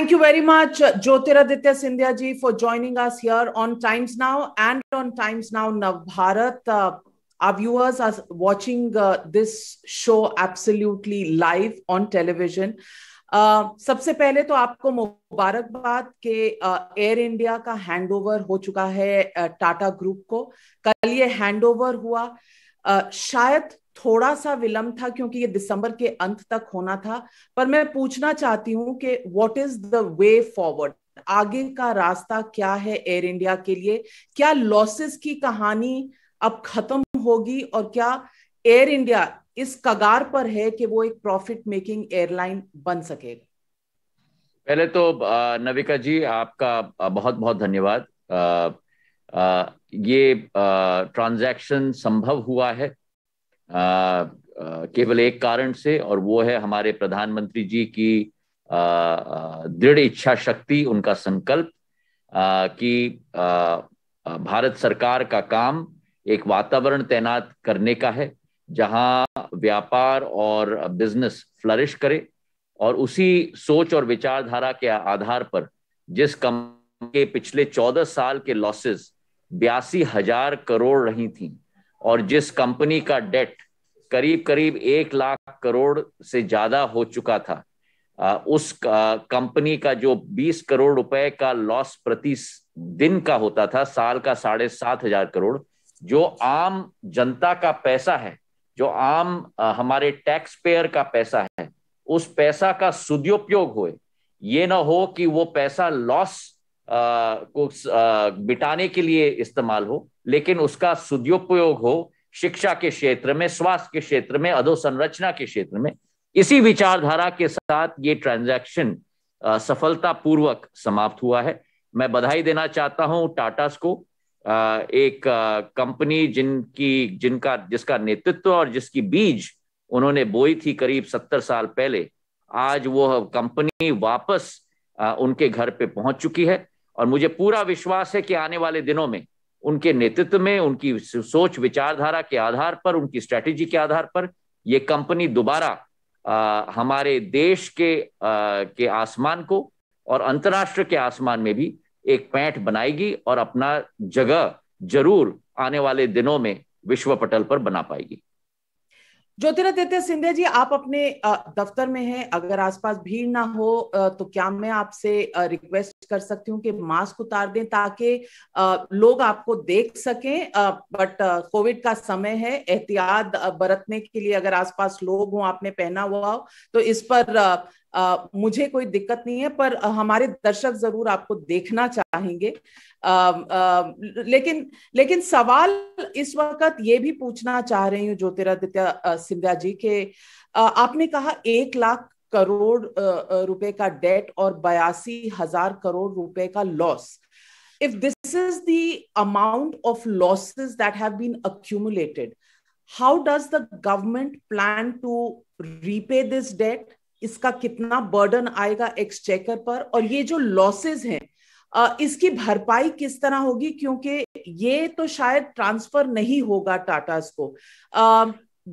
Thank you very much, Jyotiraditya Sindhya ji, for joining us here on Times Now and on Times Now Navbharat. Uh, our viewers are watching uh, this show absolutely live on television. Uh, सबसे पहले तो आपको मुबारकबाद के air uh, India का handover हो चुका है टाटा uh, ग्रुप को कल ये हैंडओवर हुआ uh, शायद थोड़ा सा विलंब था क्योंकि ये दिसंबर के अंत तक होना था पर मैं पूछना चाहती हूँ कि what is the way forward आगे का रास्ता क्या है एयर इंडिया के लिए क्या लॉसेस की कहानी अब खत्म होगी और क्या एयर इंडिया इस कगार पर है कि वो एक प्रॉफिट मेकिंग एयरलाइन बन सकेगा पहले तो नविका जी आपका बहुत बहुत धन्यवाद ये ट्रांजैक्शन संभव हुआ है केवल एक कारण से और वो है हमारे प्रधानमंत्री जी की दृढ़ इच्छा शक्ति उनका संकल्प कि भारत सरकार का काम एक वातावरण तैनात करने का है जहां व्यापार और बिजनेस फ्लरिश करे और उसी सोच और विचारधारा के आधार पर जिस कम के पिछले चौदह साल के लॉसेस बयासी हजार करोड़ रही थी और जिस कंपनी का डेट करीब करीब एक लाख करोड़ से ज्यादा हो चुका था उस कंपनी का जो 20 करोड़ रुपए का लॉस प्रति दिन का होता था साल का साढ़े सात हजार करोड़ जो आम जनता का पैसा है जो आम हमारे टैक्स पेयर का पैसा है उस पैसा का सदुपयोग हो ये ना हो कि वो पैसा लॉस को बिटाने के लिए इस्तेमाल हो लेकिन उसका सदुपयोग हो शिक्षा के क्षेत्र में स्वास्थ्य के क्षेत्र में अधोसंरचना के क्षेत्र में इसी विचारधारा के साथ ये ट्रांजैक्शन सफलतापूर्वक समाप्त हुआ है मैं बधाई देना चाहता हूं टाटास को एक कंपनी जिनकी जिनका जिसका नेतृत्व और जिसकी बीज उन्होंने बोई थी करीब सत्तर साल पहले आज वो कंपनी वापस उनके घर पे पहुंच चुकी है और मुझे पूरा विश्वास है कि आने वाले दिनों में उनके नेतृत्व में उनकी सोच विचारधारा के आधार पर उनकी स्ट्रैटेजी के आधार पर ये कंपनी दोबारा हमारे देश के आ, के आसमान को और अंतर्राष्ट्र के आसमान में भी एक पैठ बनाएगी और अपना जगह जरूर आने वाले दिनों में विश्व पटल पर बना पाएगी ज्योतिरादित्य सिंधिया जी आप अपने दफ्तर में हैं अगर आसपास भीड़ ना हो तो क्या मैं आपसे रिक्वेस्ट कर सकती हूँ कि मास्क उतार दें ताकि लोग आपको देख सकें बट कोविड का समय है एहतियात बरतने के लिए अगर आसपास लोग हों आपने पहना हुआ हो तो इस पर मुझे कोई दिक्कत नहीं है पर हमारे दर्शक जरूर आपको देखना चाहेंगे आ, आ, लेकिन लेकिन सवाल इस वक्त ये भी पूछना चाह रही हूँ ज्योतिरादित्य सिंधिया जी के आपने कहा एक लाख करोड़ रुपए का डेट और बयासी हजार करोड़ रुपए का loss if this is the amount of losses that have been accumulated how does the government plan to repay this debt इसका कितना बर्डन आएगा एक्सचेकर पर और ये जो लॉसेज हैं इसकी भरपाई किस तरह होगी क्योंकि ये तो शायद ट्रांसफर नहीं होगा टाटा को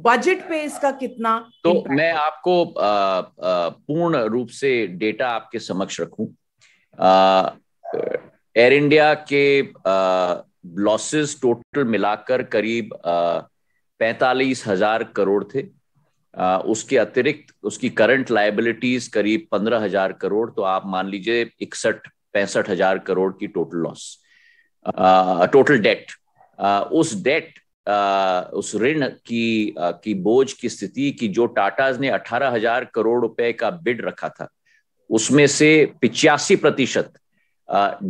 बजट पे इसका कितना तो मैं आपको पूर्ण रूप से डेटा आपके समक्ष रखूं एयर इंडिया के लॉसेस टोटल मिलाकर करीब पैंतालीस हजार करोड़ थे उसके अतिरिक्त उसकी करंट लाइबिलिटीज करीब पंद्रह हजार करोड़ तो आप मान लीजिए इकसठ पैंसठ हजार करोड़ की टोटल लॉस टोटल डेट उस डेट उस ऋण की की बोझ की स्थिति की जो टाटाज ने अठारह हजार करोड़ रुपए का बिड रखा था उसमें से पिचासी प्रतिशत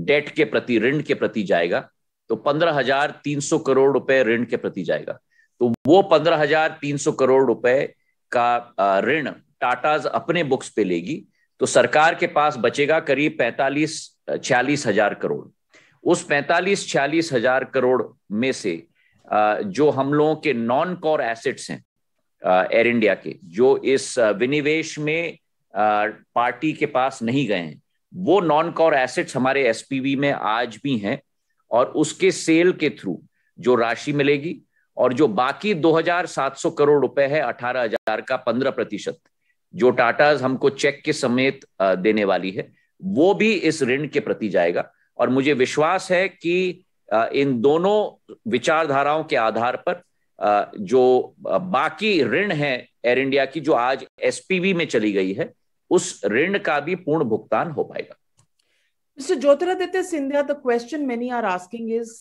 डेट के प्रति ऋण के प्रति जाएगा तो पंद्रह हजार तीन सौ करोड़ रुपए ऋण के प्रति जाएगा तो वो पंद्रह हजार तीन सौ करोड़ रुपए का ऋण टाटाज अपने बुक्स पे लेगी तो सरकार के पास बचेगा करीब पैंतालीस छियालीस हजार करोड़ उस पैंतालीस छियालीस हजार करोड़ में से जो हम लोगों के नॉन कोर एसेट्स हैं एयर इंडिया के जो इस विनिवेश में पार्टी के पास नहीं गए हैं वो नॉन कोर एसेट्स हमारे एसपीवी में आज भी हैं और उसके सेल के थ्रू जो राशि मिलेगी और जो बाकी 2,700 करोड़ रुपए है 18,000 का 15 प्रतिशत जो टाटा हमको चेक के समेत देने वाली है वो भी इस ऋण के प्रति जाएगा और मुझे विश्वास है कि इन दोनों विचारधाराओं के आधार पर जो बाकी ऋण है एयर इंडिया की जो आज एसपीवी में चली गई है उस ऋण का भी पूर्ण भुगतान हो पाएगा mister Jyotiraditya Scindia the question many are asking is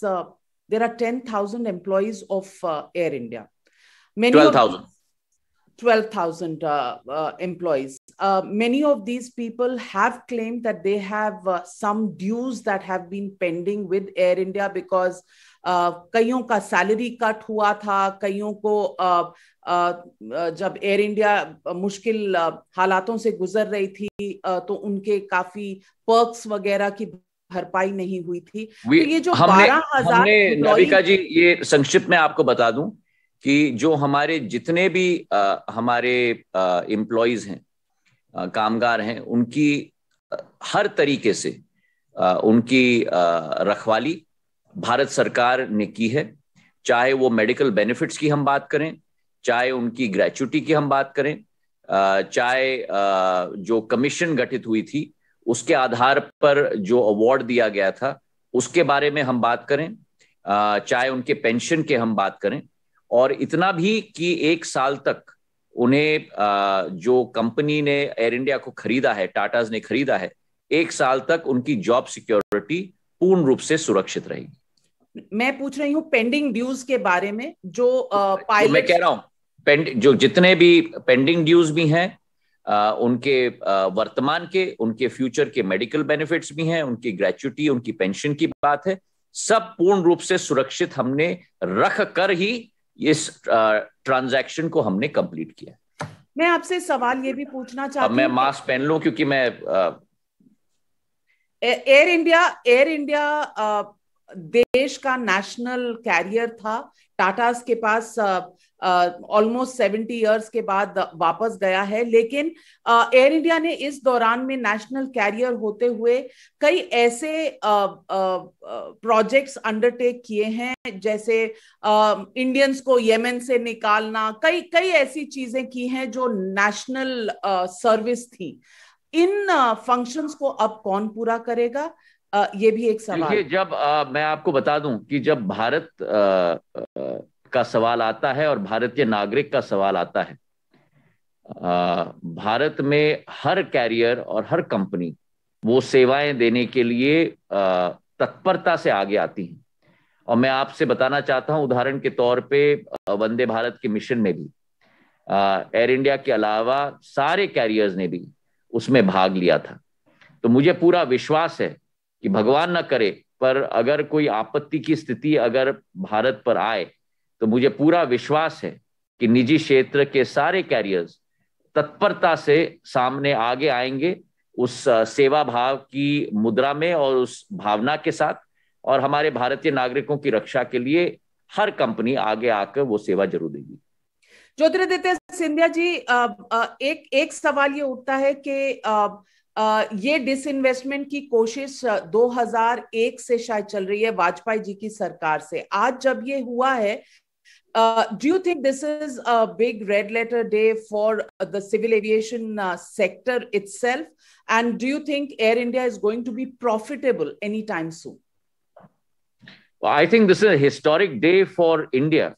there are 10,000 employees of uh, Air India. 12,000. 12,000 uh, uh, employees. Uh, many of these people have claimed that they have uh, some dues that have been pending with Air India because कईयों का salary cut हुआ था कईयों को जब air India मुश्किल हालातों से गुजर रही थी तो उनके काफी पर्क्स वगैरह की भरपाई नहीं हुई थी तो ये जो बारह हजार नविका जी ये संक्षिप्त में आपको बता दूं कि जो हमारे जितने भी आ, हमारे एम्प्लॉयज हैं आ, कामगार हैं उनकी हर तरीके से आ, उनकी रखवाली भारत सरकार ने की है चाहे वो मेडिकल बेनिफिट्स की हम बात करें चाहे उनकी ग्रेचुटी की हम बात करें चाहे जो कमीशन गठित हुई थी उसके आधार पर जो अवार्ड दिया गया था उसके बारे में हम बात करें चाहे उनके पेंशन के हम बात करें और इतना भी कि एक साल तक उन्हें जो कंपनी ने एयर इंडिया को खरीदा है टाटाज ने खरीदा है एक साल तक उनकी जॉब सिक्योरिटी पूर्ण रूप से सुरक्षित रहेगी मैं पूछ रही हूँ पेंडिंग ड्यूज के बारे में जो पायलट तो मैं कह रहा हूँ जो जितने भी पेंडिंग ड्यूज भी हैं उनके वर्तमान के उनके फ्यूचर के मेडिकल बेनिफिट्स भी हैं उनकी ग्रेचुटी उनकी पेंशन की बात है सब पूर्ण रूप से सुरक्षित हमने रख कर ही इस ट्रांजैक्शन को हमने कंप्लीट किया मैं आपसे सवाल ये भी पूछना चाहता हूँ मैं मास्क पहन लू क्योंकि मैं एयर इंडिया एयर इंडिया देश का नेशनल कैरियर था टाटास के पास ऑलमोस्ट सेवेंटी ईयर्स के बाद वापस गया है लेकिन एयर इंडिया ने इस दौरान में नेशनल कैरियर होते हुए कई ऐसे प्रोजेक्ट्स अंडरटेक किए हैं जैसे इंडियंस को यमन से निकालना कई कई ऐसी चीजें की हैं जो नेशनल सर्विस थी इन फंक्शंस को अब कौन पूरा करेगा ये भी एक सवाल जब uh, मैं आपको बता दूं कि जब भारत uh, uh, का सवाल आता है और भारतीय नागरिक का सवाल आता है भारत में हर कैरियर और हर कंपनी वो सेवाएं देने के लिए तत्परता से आगे आती हैं और मैं आपसे बताना चाहता हूं उदाहरण के तौर पे वंदे भारत के मिशन में भी एयर इंडिया के अलावा सारे कैरियर्स ने भी उसमें भाग लिया था तो मुझे पूरा विश्वास है कि भगवान ना करे पर अगर कोई आपत्ति की स्थिति अगर भारत पर आए तो मुझे पूरा विश्वास है कि निजी क्षेत्र के सारे कैरियर्स तत्परता से सामने आगे आएंगे उस सेवा भाव की मुद्रा में और उस भावना के साथ और हमारे भारतीय नागरिकों की रक्षा के लिए हर कंपनी आगे आकर वो सेवा जरूर देगी ज्योतिरादित्य सिंधिया जी एक एक सवाल ये उठता है कि ये डिस इन्वेस्टमेंट की कोशिश 2001 से शायद चल रही है वाजपेयी जी की सरकार से आज जब ये हुआ है Uh, do you think this is a big red letter day for uh, the civil aviation uh, sector itself? And do you think Air India is going to be profitable anytime soon? Well, I think this is a historic day for India,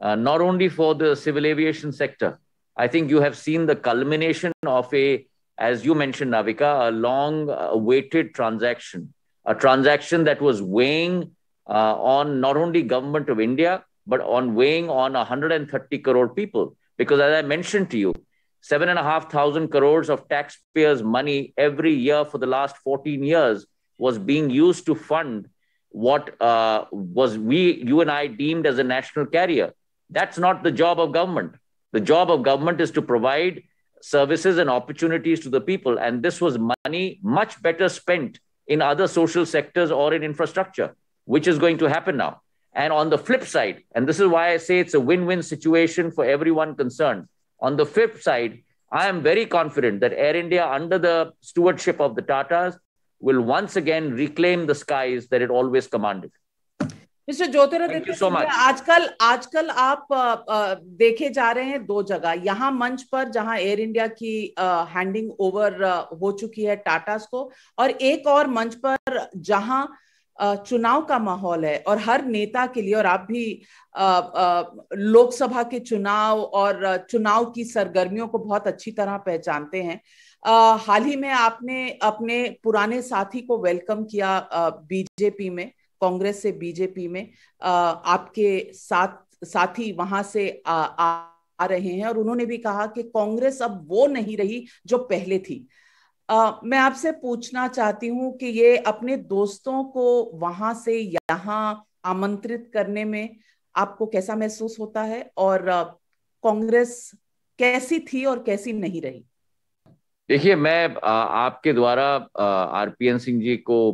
uh, not only for the civil aviation sector. I think you have seen the culmination of a, as you mentioned, Navika, a long uh, awaited transaction, a transaction that was weighing on not only government of India, but on weighing on 130 crore people. Because as I mentioned to you, seven and a half thousand crores of taxpayers' money every year for the last 14 years was being used to fund what uh, was we, you and I deemed as a national carrier. That's not the job of government. The job of government is to provide services and opportunities to the people. And this was money much better spent in other social sectors or in infrastructure, which is going to happen now. And on the flip side, and this is why I say it's a win win situation for everyone concerned. On the flip side, I am very confident that Air India, under the stewardship of the Tatas, will once again reclaim the skies that it always commanded. Mister Jyotiraditya so आजकल आजकल आप देखे जा रहे हैं दो जगह यहाँ मंच पर जहाँ एयर इंडिया की हैंडिंग ओवर हो चुकी है टाटास को और एक और मंच पर जहाँ चुनाव का माहौल है और हर नेता के लिए और आप भी लोकसभा के चुनाव और चुनाव की सरगर्मियों को बहुत अच्छी तरह पहचानते हैं हाल ही में आपने अपने पुराने साथी को वेलकम किया बीजेपी में कांग्रेस से बीजेपी में आपके साथ साथी वहां से आ, आ, आ रहे हैं और उन्होंने भी कहा कि कांग्रेस अब वो नहीं रही जो पहले थी मैं आपसे पूछना चाहती हूँ कि ये अपने दोस्तों को वहां से यहाँ आमंत्रित करने में आपको कैसा महसूस होता है और कांग्रेस कैसी थी और कैसी नहीं रही देखिए मैं आ, आपके द्वारा आरपीएन सिंह जी को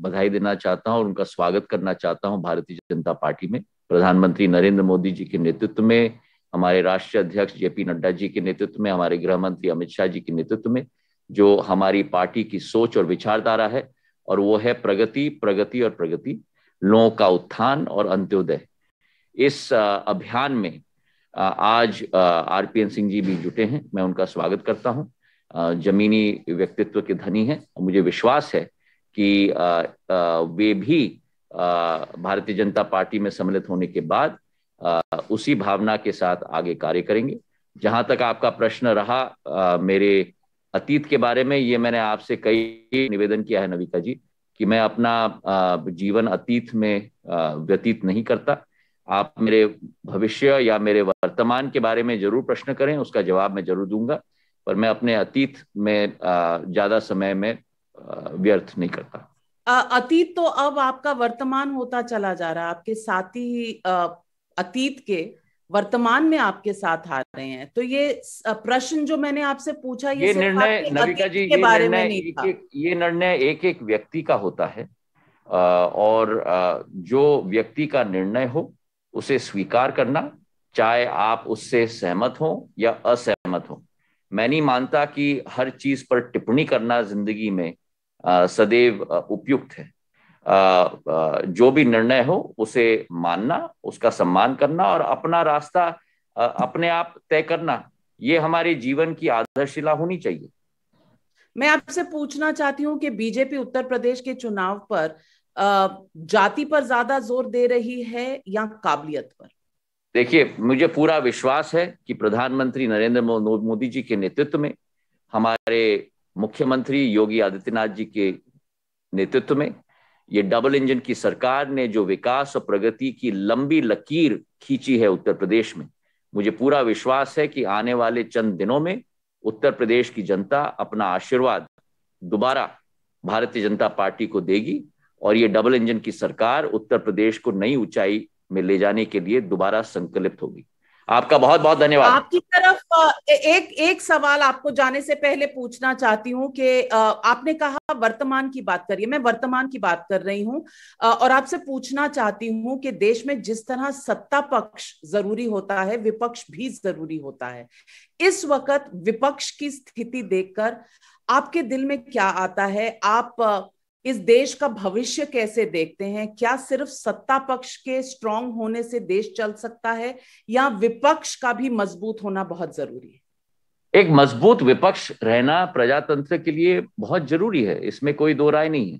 बधाई देना चाहता हूँ उनका स्वागत करना चाहता हूँ भारतीय जनता पार्टी में प्रधानमंत्री नरेंद्र मोदी जी के नेतृत्व में हमारे राष्ट्रीय अध्यक्ष जेपी नड्डा जी के नेतृत्व में हमारे गृह मंत्री अमित शाह जी के नेतृत्व में जो हमारी पार्टी की सोच और विचारधारा है और वो है प्रगति प्रगति और प्रगति लोगों का उत्थान और अंत्योदय इस अभियान में आज आरपीएन सिंह जी भी जुटे हैं मैं उनका स्वागत करता हूं जमीनी व्यक्तित्व के धनी हैं मुझे विश्वास है कि वे भी भारतीय जनता पार्टी में सम्मिलित होने के बाद उसी भावना के साथ आगे कार्य करेंगे जहां तक आपका प्रश्न रहा मेरे अतीत के बारे में ये मैंने आपसे कई निवेदन किया है नविका जी कि मैं अपना जीवन अतीत में व्यतीत नहीं करता आप मेरे भविष्य या मेरे वर्तमान के बारे में जरूर प्रश्न करें उसका जवाब मैं जरूर दूंगा पर मैं अपने अतीत में ज्यादा समय में व्यर्थ नहीं करता अतीत तो अब आपका वर्तमान होता चला जा रहा है आपके साथी अतीत के वर्तमान में आपके साथ आ रहे हैं तो ये प्रश्न जो मैंने आपसे पूछा ये, ये निर्णय नविका जी के ये बारे में नहीं था। ये निर्णय एक एक व्यक्ति का होता है और जो व्यक्ति का निर्णय हो उसे स्वीकार करना चाहे आप उससे सहमत हो या असहमत हो मैं नहीं मानता कि हर चीज पर टिप्पणी करना जिंदगी में सदैव उपयुक्त है जो भी निर्णय हो उसे मानना उसका सम्मान करना और अपना रास्ता अपने आप तय करना ये हमारे जीवन की आधारशिला होनी चाहिए मैं आपसे पूछना चाहती हूँ कि बीजेपी उत्तर प्रदेश के चुनाव पर जाति पर ज्यादा जोर दे रही है या काबिलियत पर देखिए मुझे पूरा विश्वास है कि प्रधानमंत्री नरेंद्र मोदी जी के नेतृत्व में हमारे मुख्यमंत्री योगी आदित्यनाथ जी के नेतृत्व में ये डबल इंजन की सरकार ने जो विकास और प्रगति की लंबी लकीर खींची है उत्तर प्रदेश में मुझे पूरा विश्वास है कि आने वाले चंद दिनों में उत्तर प्रदेश की जनता अपना आशीर्वाद दोबारा भारतीय जनता पार्टी को देगी और ये डबल इंजन की सरकार उत्तर प्रदेश को नई ऊंचाई में ले जाने के लिए दोबारा संकल्पित होगी आपका बहुत बहुत धन्यवाद आपकी तरफ एक एक सवाल आपको जाने से पहले पूछना चाहती हूँ कि आपने कहा वर्तमान की बात करिए मैं वर्तमान की बात कर रही हूँ और आपसे पूछना चाहती हूँ कि देश में जिस तरह सत्ता पक्ष जरूरी होता है विपक्ष भी जरूरी होता है इस वक्त विपक्ष की स्थिति देखकर आपके दिल में क्या आता है आप इस देश का भविष्य कैसे देखते हैं क्या सिर्फ सत्ता पक्ष के स्ट्रांग होने से देश चल सकता है या विपक्ष का भी मजबूत होना बहुत जरूरी है एक मजबूत विपक्ष रहना प्रजातंत्र के लिए बहुत जरूरी है इसमें कोई दो राय नहीं है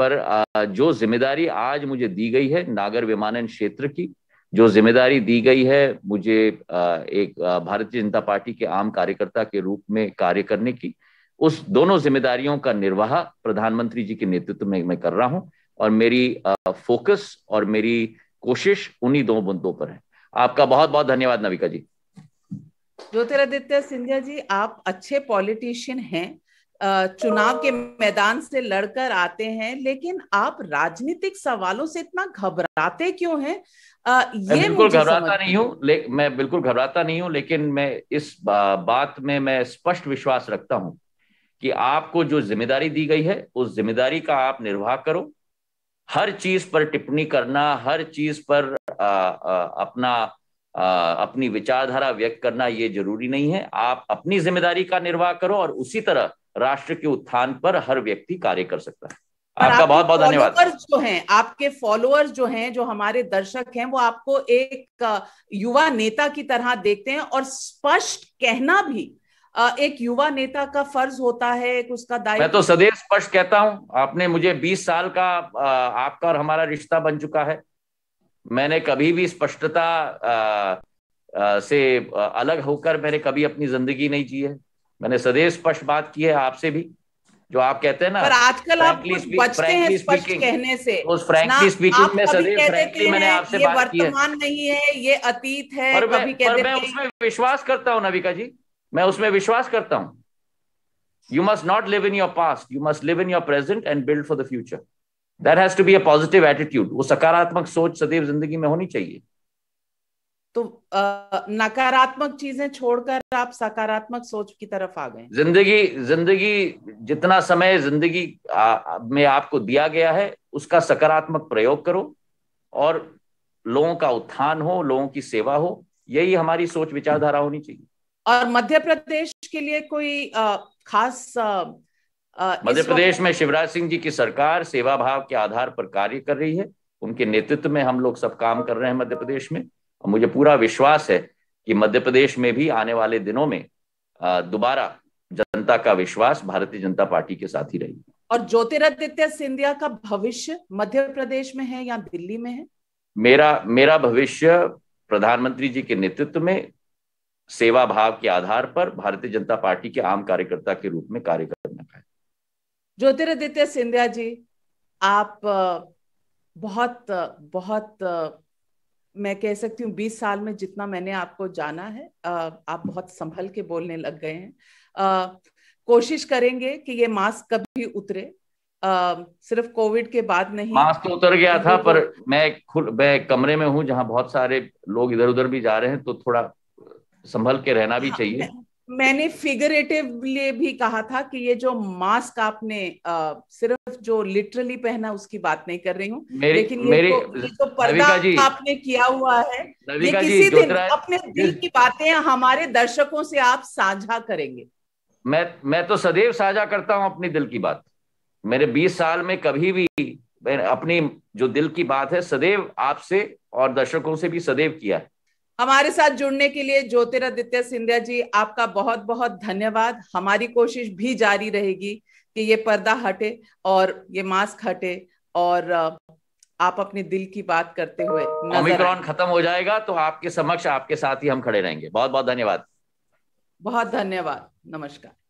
पर जो जिम्मेदारी आज मुझे दी गई है नागर विमानन क्षेत्र की जो जिम्मेदारी दी गई है मुझे एक भारतीय जनता पार्टी के आम कार्यकर्ता के रूप में कार्य करने की उस दोनों जिम्मेदारियों का निर्वाह प्रधानमंत्री जी के नेतृत्व में मैं कर रहा हूं और मेरी फोकस और मेरी कोशिश उन्हीं दो मुद्दों पर है आपका बहुत बहुत धन्यवाद नविका जी ज्योतिरादित्य सिंधिया जी आप अच्छे पॉलिटिशियन हैं चुनाव के मैदान से लड़कर आते हैं लेकिन आप राजनीतिक सवालों से इतना घबराते क्यों हैं ये मैं बिल्कुल घबराता नहीं हूँ मैं बिल्कुल घबराता नहीं हूँ लेकिन मैं इस बात में मैं स्पष्ट विश्वास रखता हूँ कि आपको जो जिम्मेदारी दी गई है उस जिम्मेदारी का आप निर्वाह करो हर चीज पर टिप्पणी करना हर चीज पर आ, आ, अपना आ, अपनी विचारधारा व्यक्त करना ये जरूरी नहीं है आप अपनी जिम्मेदारी का निर्वाह करो और उसी तरह राष्ट्र के उत्थान पर हर व्यक्ति कार्य कर सकता है आपका बहुत बहुत धन्यवाद जो हैं आपके फॉलोअर्स जो हैं जो हमारे दर्शक हैं वो आपको एक युवा नेता की तरह देखते हैं और स्पष्ट कहना भी एक युवा नेता का फर्ज होता है एक उसका दायित्व मैं तो सदैव स्पष्ट कहता हूं आपने मुझे 20 साल का आपका और हमारा रिश्ता बन चुका है मैंने कभी भी स्पष्टता से अलग होकर मैंने कभी अपनी जिंदगी नहीं जी है मैंने सदैव स्पष्ट बात की है आपसे भी जो आप कहते हैं ना पर आजकल आप बचते हैं स्पष्ट कहने से तो उस फ्रेंकली स्पीकिंग में सदैव फ्रेंकली मैंने आपसे बात की है वर्तमान नहीं है ये अतीत है पर मैं, पर मैं उसमें विश्वास करता हूं नविका जी मैं उसमें विश्वास करता हूं you must not live in your past you must live in your present and build for the future that has to be a positive attitude वो सकारात्मक सोच सदैव जिंदगी में होनी चाहिए तो नकारात्मक चीजें छोड़कर आप सकारात्मक सोच की तरफ आ गए जिंदगी जिंदगी जितना समय जिंदगी में आपको दिया गया है उसका सकारात्मक प्रयोग करो और लोगों का उत्थान हो लोगों की सेवा हो यही हमारी सोच विचारधारा होनी चाहिए और मध्य प्रदेश के लिए कोई खास मध्य प्रदेश में शिवराज सिंह जी की सरकार सेवा भाव के आधार पर कार्य कर रही है उनके नेतृत्व में हम लोग सब काम कर रहे हैं मध्य प्रदेश में और मुझे पूरा विश्वास है कि मध्य प्रदेश में भी आने वाले दिनों में दोबारा जनता का विश्वास भारतीय जनता पार्टी के साथ ही रहेगी और ज्योतिरादित्य सिंधिया का भविष्य मध्य प्रदेश में है या दिल्ली में है मेरा मेरा भविष्य प्रधानमंत्री जी के नेतृत्व में सेवा भाव के आधार पर भारतीय जनता पार्टी के आम कार्यकर्ता के रूप में कार्य करना है ज्योतिरादित्य सिंधिया जी आप बहुत बहुत मैं कह सकती हूँ बीस साल में जितना मैंने आपको जाना है आप बहुत संभल के बोलने लग गए हैं कोशिश करेंगे कि ये मास्क कभी उतरे सिर्फ कोविड के बाद नहीं मास्क तो उतर गया था पर मैं खुल मैं कमरे में हूँ जहाँ बहुत सारे लोग इधर उधर भी जा रहे हैं तो थोड़ा संभल के रहना भी हाँ, चाहिए मैंने फिगरेटिवली भी कहा था कि ये जो मास्क आपने आ, सिर्फ जो लिटरली पहना उसकी बात नहीं कर रही हूँ लेकिन ये मेरे, तो, तो पर्दा आपने किया हुआ है ये किसी दिन अपने दिल की बातें हमारे दर्शकों से आप साझा करेंगे मैं मैं तो सदैव साझा करता हूँ अपनी दिल की बात मेरे 20 साल में कभी भी अपनी जो दिल की बात है सदैव आपसे और दर्शकों से भी सदैव किया है हमारे साथ जुड़ने के लिए ज्योतिरादित्य सिंधिया जी आपका बहुत बहुत धन्यवाद हमारी कोशिश भी जारी रहेगी कि ये पर्दा हटे और ये मास्क हटे और आप अपने दिल की बात करते हुए ओमिक्रॉन खत्म हो जाएगा तो आपके समक्ष आपके साथ ही हम खड़े रहेंगे बहुत बहुत धन्यवाद बहुत धन्यवाद नमस्कार